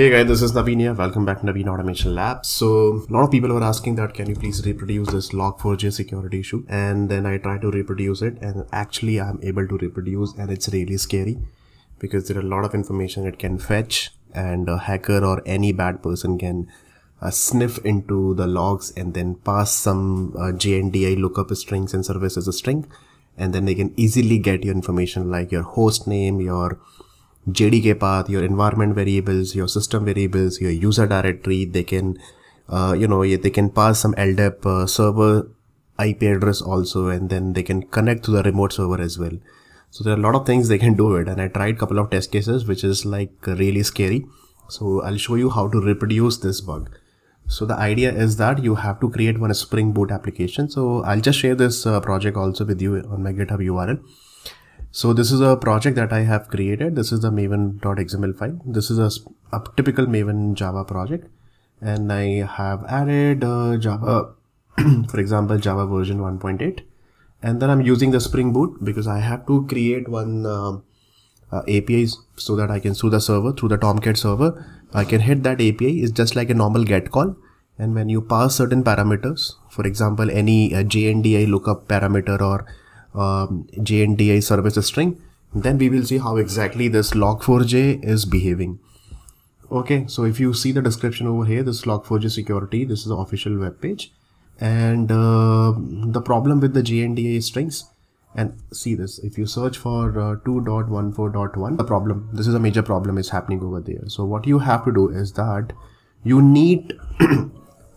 Hey guys, this is Naveen here. Welcome back to Naveen Automation Lab. So a lot of people were asking that can you please reproduce this log4j security issue? And then I try to reproduce it and actually I'm able to reproduce and it's really scary because there are a lot of information it can fetch and a hacker or any bad person can uh, sniff into the logs and then pass some uh, JNDI lookup strings and service as a string. And then they can easily get your information like your host name, your JDK path, your environment variables, your system variables, your user directory. They can, uh, you know, they can pass some LDAP uh, server IP address also, and then they can connect to the remote server as well. So there are a lot of things they can do it. And I tried couple of test cases, which is like really scary. So I'll show you how to reproduce this bug. So the idea is that you have to create one Spring Boot application. So I'll just share this uh, project also with you on my GitHub URL. So this is a project that I have created. This is the maven.xml file. This is a, a typical Maven Java project. And I have added uh, Java, uh, for example, Java version 1.8. And then I'm using the Spring Boot because I have to create one uh, uh, APIs so that I can sue the server, through the Tomcat server, I can hit that API. It's just like a normal get call. And when you pass certain parameters, for example, any uh, JNDI lookup parameter or um, JNDI service string. Then we will see how exactly this log4j is behaving. Okay, so if you see the description over here, this log4j security, this is the official web page. And uh, the problem with the JNDA strings, and see this, if you search for uh, 2.14.1, the problem, this is a major problem is happening over there. So what you have to do is that you need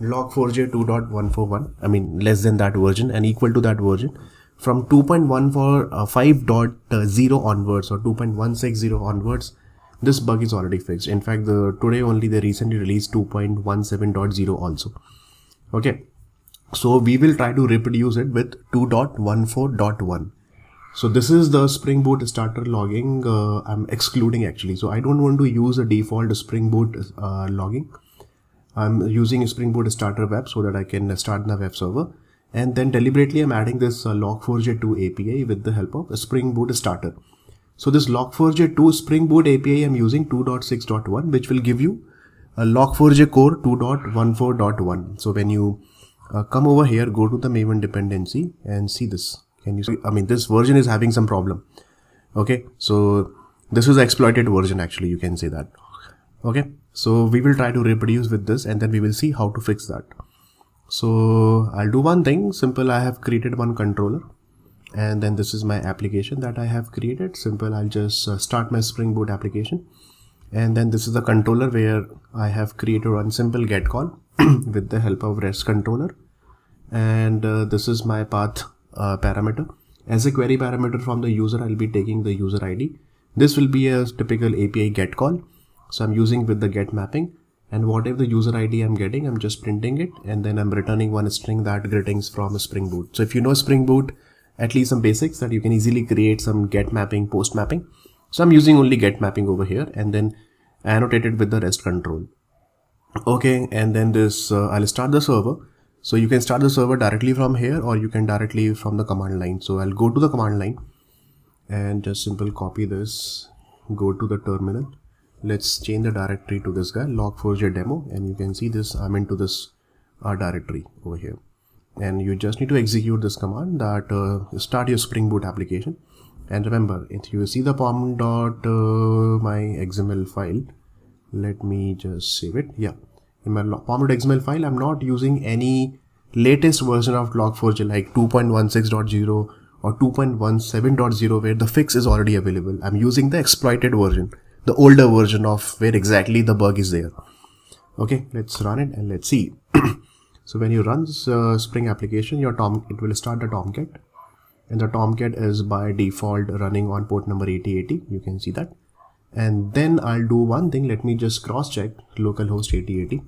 log4j 2.141 i mean less than that version and equal to that version from 2.145.0 uh, onwards or 2.160 onwards this bug is already fixed in fact the today only they recently released 2.17.0 also okay so we will try to reproduce it with 2.14.1 so this is the spring boot starter logging uh, i'm excluding actually so i don't want to use a default spring boot uh, logging i'm using spring boot starter web so that i can start the web server and then deliberately I'm adding this uh, Log4j2 API with the help of Spring Boot Starter. So this Log4j2 Spring Boot API I'm using 2.6.1 which will give you a Log4j core 2.14.1. So when you uh, come over here, go to the Maven dependency and see this. Can you see? I mean, this version is having some problem. Okay. So this is exploited version actually, you can say that. Okay. So we will try to reproduce with this and then we will see how to fix that. So I'll do one thing simple. I have created one controller and then this is my application that I have created. Simple. I'll just uh, start my Spring Boot application. And then this is the controller where I have created one simple get call with the help of REST controller. And uh, this is my path uh, parameter. As a query parameter from the user, I'll be taking the user ID. This will be a typical API get call. So I'm using with the get mapping and whatever the user ID I'm getting, I'm just printing it and then I'm returning one string that greetings from Spring Boot. So if you know Spring Boot, at least some basics that you can easily create some get mapping, post mapping. So I'm using only get mapping over here and then annotate it with the rest control. Okay, and then this, uh, I'll start the server. So you can start the server directly from here or you can directly from the command line. So I'll go to the command line and just simple copy this, go to the terminal let's change the directory to this guy log4j demo and you can see this I'm into this uh, directory over here and you just need to execute this command that uh, start your spring boot application and remember if you see the pom dot uh, my xml file let me just save it yeah in my pom.xml file i'm not using any latest version of log4j like 2.16.0 or 2.17.0 where the fix is already available i'm using the exploited version the older version of where exactly the bug is there. Okay, let's run it and let's see. so when you run this uh, Spring application, your Tom it will start the Tomcat and the Tomcat is by default running on port number 8080. You can see that. And then I'll do one thing. Let me just cross check localhost 8080.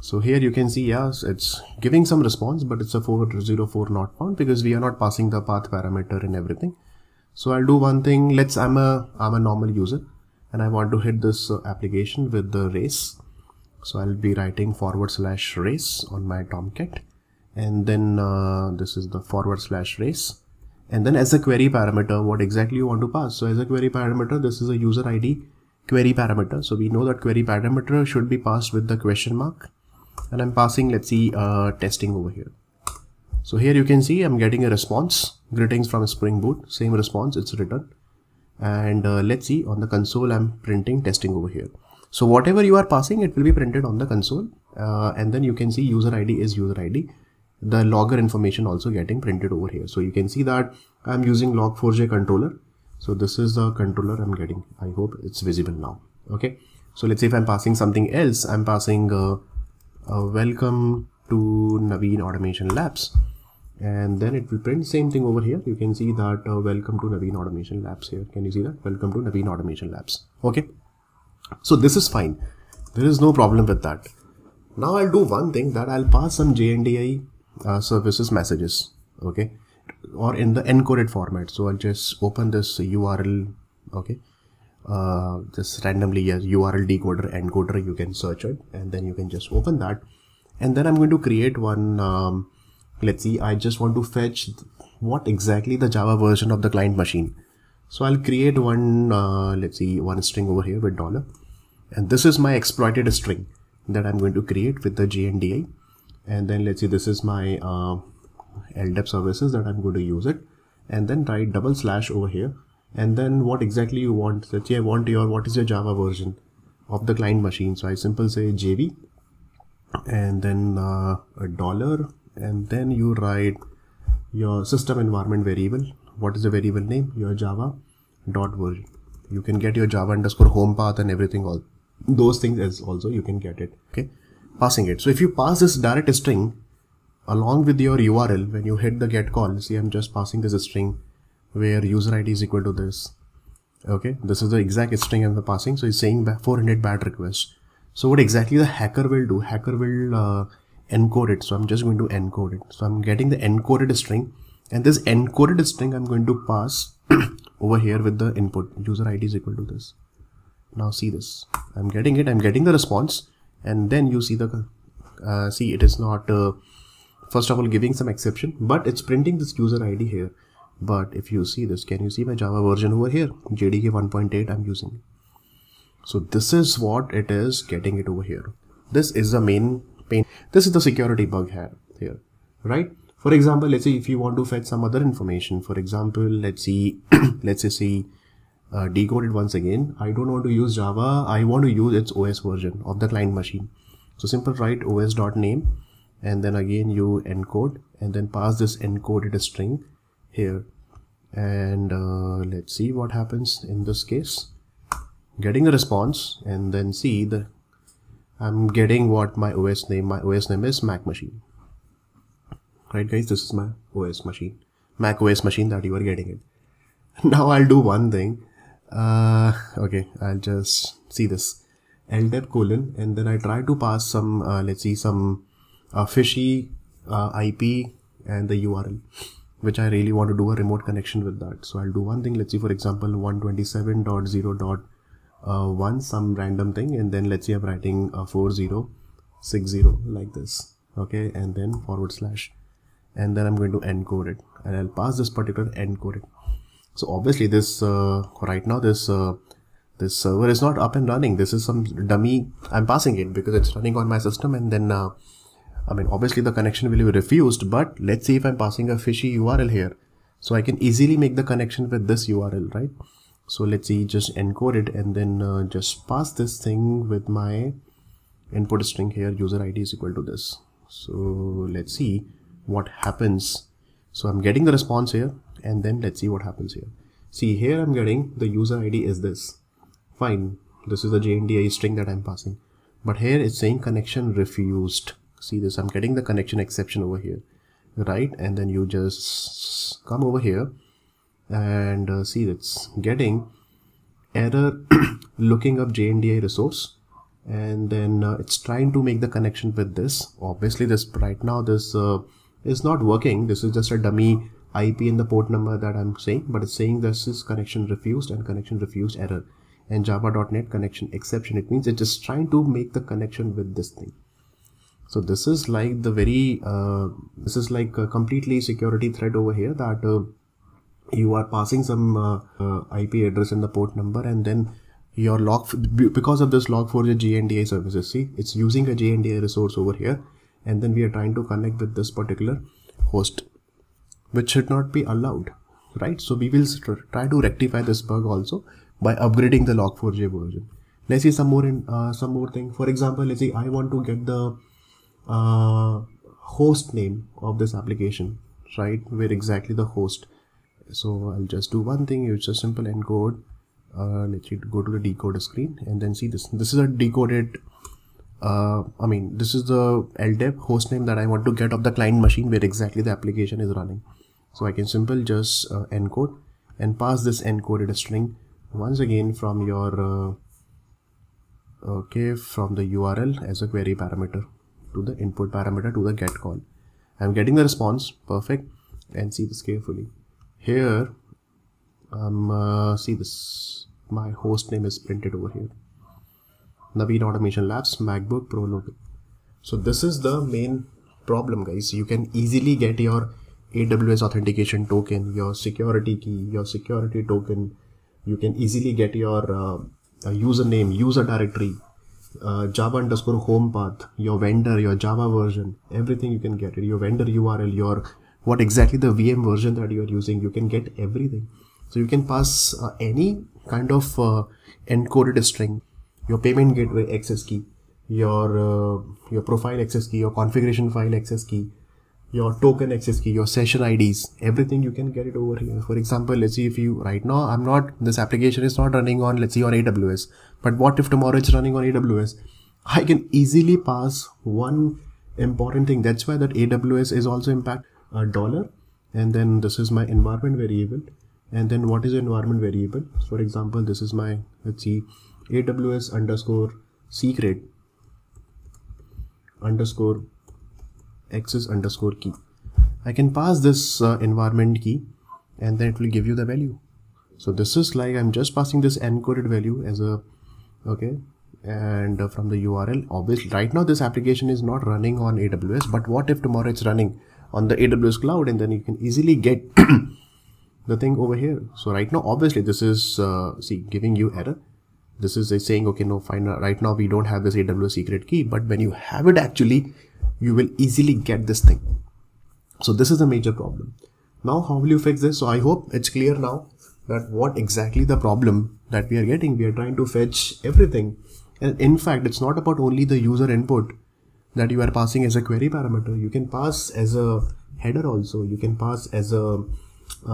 So here you can see, yes, it's giving some response, but it's a 404 not found because we are not passing the path parameter and everything. So I'll do one thing. Let's, I'm a, I'm a normal user and I want to hit this uh, application with the race. So I'll be writing forward slash race on my Tomcat and then uh, this is the forward slash race and then as a query parameter what exactly you want to pass so as a query parameter this is a user id query parameter so we know that query parameter should be passed with the question mark and i'm passing let's see uh, testing over here so here you can see i'm getting a response greetings from spring boot same response it's returned and uh, let's see on the console I'm printing testing over here. So whatever you are passing it will be printed on the console uh, and then you can see user ID is user ID. The logger information also getting printed over here. So you can see that I'm using log4j controller. So this is the controller I'm getting. I hope it's visible now. Okay. So let's say if I'm passing something else, I'm passing uh, uh welcome to Naveen Automation Labs and then it will print same thing over here you can see that uh, welcome to Naveen Automation Labs here can you see that welcome to Naveen Automation Labs okay so this is fine there is no problem with that now I'll do one thing that I'll pass some JNDI uh, services messages okay or in the encoded format so I'll just open this URL okay uh, just randomly yes URL decoder encoder you can search it and then you can just open that and then I'm going to create one um, let's see, I just want to fetch what exactly the Java version of the client machine. So I'll create one, uh, let's see, one string over here with dollar. And this is my exploited string that I'm going to create with the GNDI. And then let's see, this is my uh, LDAP services that I'm going to use it. And then write double slash over here. And then what exactly you want, let's say I want your, what is your Java version of the client machine. So I simple say JV and then uh, a dollar and then you write your system environment variable what is the variable name your java dot version you can get your java underscore home path and everything all those things as also you can get it okay passing it so if you pass this direct string along with your url when you hit the get call see i'm just passing this string where user id is equal to this okay this is the exact string i'm passing so it's saying 400 bad requests so what exactly the hacker will do hacker will uh, encode it. So I'm just going to encode it. So I'm getting the encoded string and this encoded string I'm going to pass over here with the input user ID is equal to this. Now see this, I'm getting it, I'm getting the response and then you see the, uh, see it is not, uh, first of all giving some exception, but it's printing this user ID here. But if you see this, can you see my Java version over here? JDK 1.8 I'm using. So this is what it is getting it over here. This is the main this is the security bug here, right? For example, let's say if you want to fetch some other information, for example, let's see, let's say see uh, decoded once again. I don't want to use Java. I want to use its OS version of the client machine. So simple write os.name and then again you encode and then pass this encoded string here and uh, let's see what happens in this case getting a response and then see the I'm getting what my OS name, my OS name is Mac machine. Right guys, this is my OS machine, Mac OS machine that you are getting it. Now I'll do one thing. Uh, okay, I'll just see this LDAP colon and then I try to pass some, uh, let's see, some uh, fishy uh, IP and the URL, which I really want to do a remote connection with that. So I'll do one thing. Let's see, for example, 127.0 uh, 1 some random thing and then let's say I'm writing a uh, 4060 like this okay and then forward slash and then I'm going to encode it and I'll pass this particular encoding so obviously this uh, right now this uh, this server is not up and running this is some dummy I'm passing it because it's running on my system and then uh, I mean obviously the connection will be refused but let's see if I'm passing a fishy URL here so I can easily make the connection with this URL right so let's see just encode it and then uh, just pass this thing with my input string here user id is equal to this so let's see what happens so i'm getting the response here and then let's see what happens here see here i'm getting the user id is this fine this is the jndi string that i'm passing but here it's saying connection refused see this i'm getting the connection exception over here right and then you just come over here and uh, see it's getting error looking up JNDI resource and then uh, it's trying to make the connection with this obviously this right now this uh, is not working this is just a dummy IP and the port number that I'm saying but it's saying this is connection refused and connection refused error and java.net connection exception it means it is trying to make the connection with this thing so this is like the very uh, this is like a completely security threat over here that uh, you are passing some uh, uh, IP address and the port number and then your log because of this log4j GNDI services see it's using a GNDI resource over here and then we are trying to connect with this particular host which should not be allowed right so we will try to rectify this bug also by upgrading the log4j version let's see some more in uh, some more thing for example let's say I want to get the uh, host name of this application right where exactly the host so I'll just do one thing it's a simple encode uh, let's go to the decoder screen and then see this this is a decoded uh, I mean this is the LDAP hostname that I want to get of the client machine where exactly the application is running so I can simple just uh, encode and pass this encoded string once again from your uh, okay from the URL as a query parameter to the input parameter to the get call I'm getting the response perfect and see this carefully here I'm um, uh, see this my host name is printed over here Naveen Automation Labs MacBook Pro logo so this is the main problem guys you can easily get your AWS authentication token your security key your security token you can easily get your uh, username user directory uh, java underscore home path your vendor your java version everything you can get it your vendor url your what exactly the VM version that you are using. You can get everything. So you can pass uh, any kind of uh, encoded string, your payment gateway access key, your uh, your profile access key, your configuration file access key, your token access key, your session IDs, everything you can get it over here. For example, let's see if you right now I'm not this application is not running on let's see on AWS, but what if tomorrow it's running on AWS? I can easily pass one important thing. That's why that AWS is also impact a dollar and then this is my environment variable and then what is the environment variable so for example this is my let's see aws underscore secret underscore access underscore key i can pass this uh, environment key and then it will give you the value so this is like i'm just passing this encoded value as a okay and uh, from the url obviously right now this application is not running on aws but what if tomorrow it's running on the AWS cloud and then you can easily get the thing over here. So right now, obviously this is, uh, see, giving you error. This is saying, okay, no, fine. Uh, right now we don't have this AWS secret key, but when you have it actually, you will easily get this thing. So this is a major problem. Now, how will you fix this? So I hope it's clear now that what exactly the problem that we are getting. We are trying to fetch everything. And in fact, it's not about only the user input that you are passing as a query parameter you can pass as a header also you can pass as a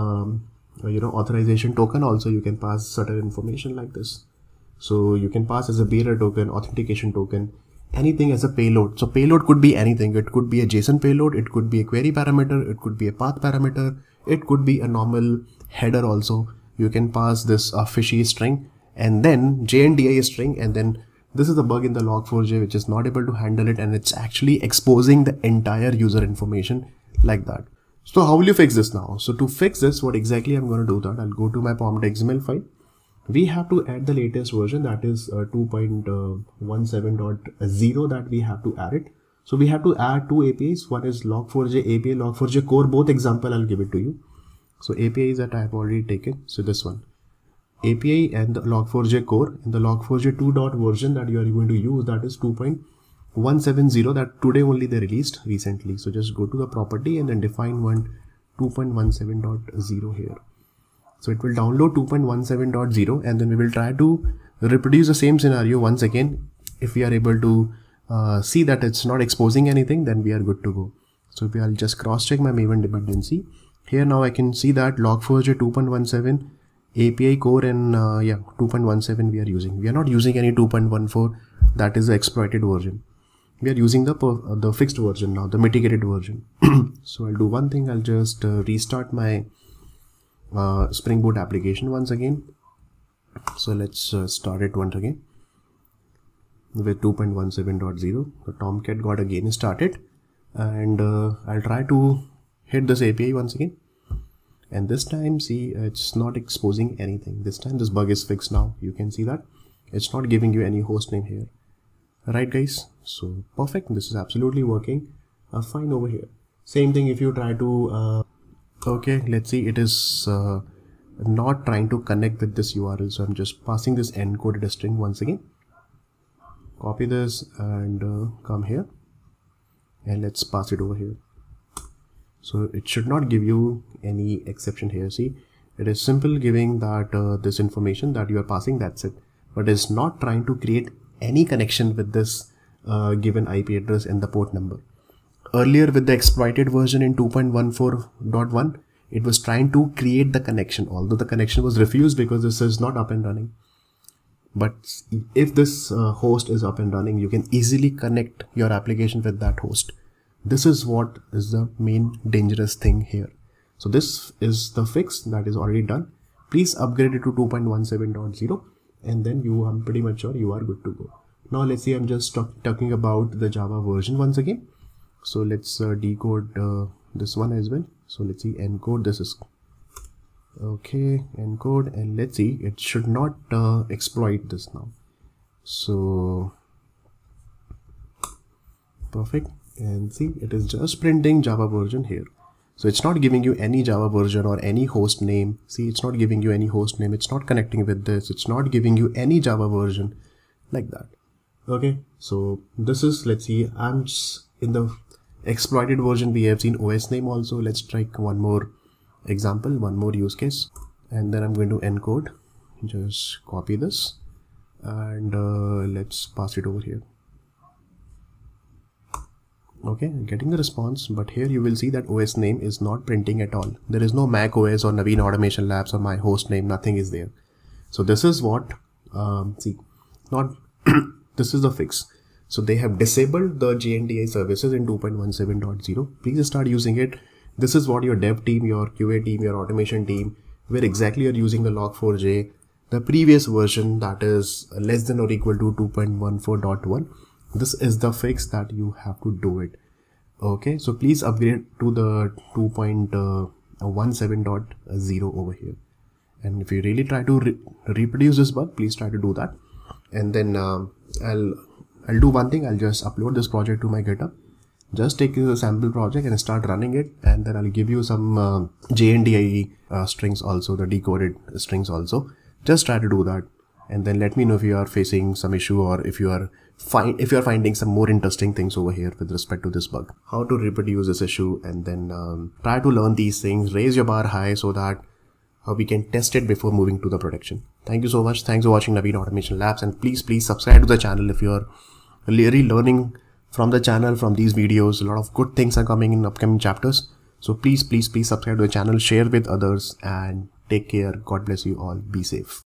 um, you know authorization token also you can pass certain information like this so you can pass as a bearer token authentication token anything as a payload so payload could be anything it could be a json payload it could be a query parameter it could be a path parameter it could be a normal header also you can pass this uh, fishy string and then jndi string and then this is a bug in the log4j which is not able to handle it and it's actually exposing the entire user information like that. So how will you fix this now? So to fix this, what exactly I'm going to do that, I'll go to my pom.xml file. We have to add the latest version that is uh, 2.17.0 uh, that we have to add it. So we have to add two APIs. One is log4j API, log4j core, both example I'll give it to you. So APIs that I have already taken. So this one. API and the Log4j core. In the Log4j 2.0 version that you are going to use, that is 2.170 that today only they released recently. So just go to the property and then define one 2.17.0 here. So it will download 2.17.0 and then we will try to reproduce the same scenario once again. If we are able to uh, see that it's not exposing anything, then we are good to go. So if I'll just cross check my Maven dependency here now I can see that log4j 2.17 API core and uh, yeah 2.17 we are using. We are not using any 2.14 that is the exploited version. We are using the uh, the fixed version now, the mitigated version. so I'll do one thing. I'll just uh, restart my uh, Spring Boot application once again. So let's uh, start it once again with 2.17.0. The Tomcat got again started, and uh, I'll try to hit this API once again and this time see it's not exposing anything this time this bug is fixed now you can see that it's not giving you any host name here right guys so perfect this is absolutely working uh, fine over here same thing if you try to uh, okay let's see it is uh, not trying to connect with this url so i'm just passing this encoded string once again copy this and uh, come here and let's pass it over here so it should not give you any exception here see it is simple giving that uh, this information that you are passing that's it but is not trying to create any connection with this uh, given IP address and the port number earlier with the exploited version in 2.14.1 it was trying to create the connection although the connection was refused because this is not up and running but if this uh, host is up and running you can easily connect your application with that host this is what is the main dangerous thing here. So this is the fix that is already done. Please upgrade it to 2.17.0 and then you are pretty much sure you are good to go. Now let's see I'm just talking about the Java version once again. So let's uh, decode uh, this one as well. So let's see encode this is okay encode and let's see it should not uh, exploit this now. So perfect and see it is just printing Java version here. So it's not giving you any Java version or any host name. See, it's not giving you any host name. It's not connecting with this. It's not giving you any Java version like that. Okay. So this is, let's see, I'm in the exploited version. We have seen OS name also. Let's try one more example, one more use case. And then I'm going to encode. Just copy this and uh, let's pass it over here okay getting the response but here you will see that os name is not printing at all there is no mac os or naveen automation labs or my host name nothing is there so this is what um, see not this is the fix so they have disabled the GNDI services in 2.17.0. Please start using it. This is what your dev team, your QA team, your automation team, where exactly you're using the log4j, the previous version that is less than or equal to 2.14.1 this is the fix that you have to do it okay so please upgrade to the 2.17.0 over here and if you really try to re reproduce this bug please try to do that and then um, i'll i'll do one thing i'll just upload this project to my github just take the sample project and start running it and then i'll give you some uh, um, jndie uh, strings also the decoded strings also just try to do that and then let me know if you are facing some issue or if you are find if you are finding some more interesting things over here with respect to this bug how to reproduce this issue and then um, try to learn these things raise your bar high so that uh, we can test it before moving to the production thank you so much thanks for watching naveen automation labs and please please subscribe to the channel if you are really learning from the channel from these videos a lot of good things are coming in upcoming chapters so please please please subscribe to the channel share with others and take care god bless you all be safe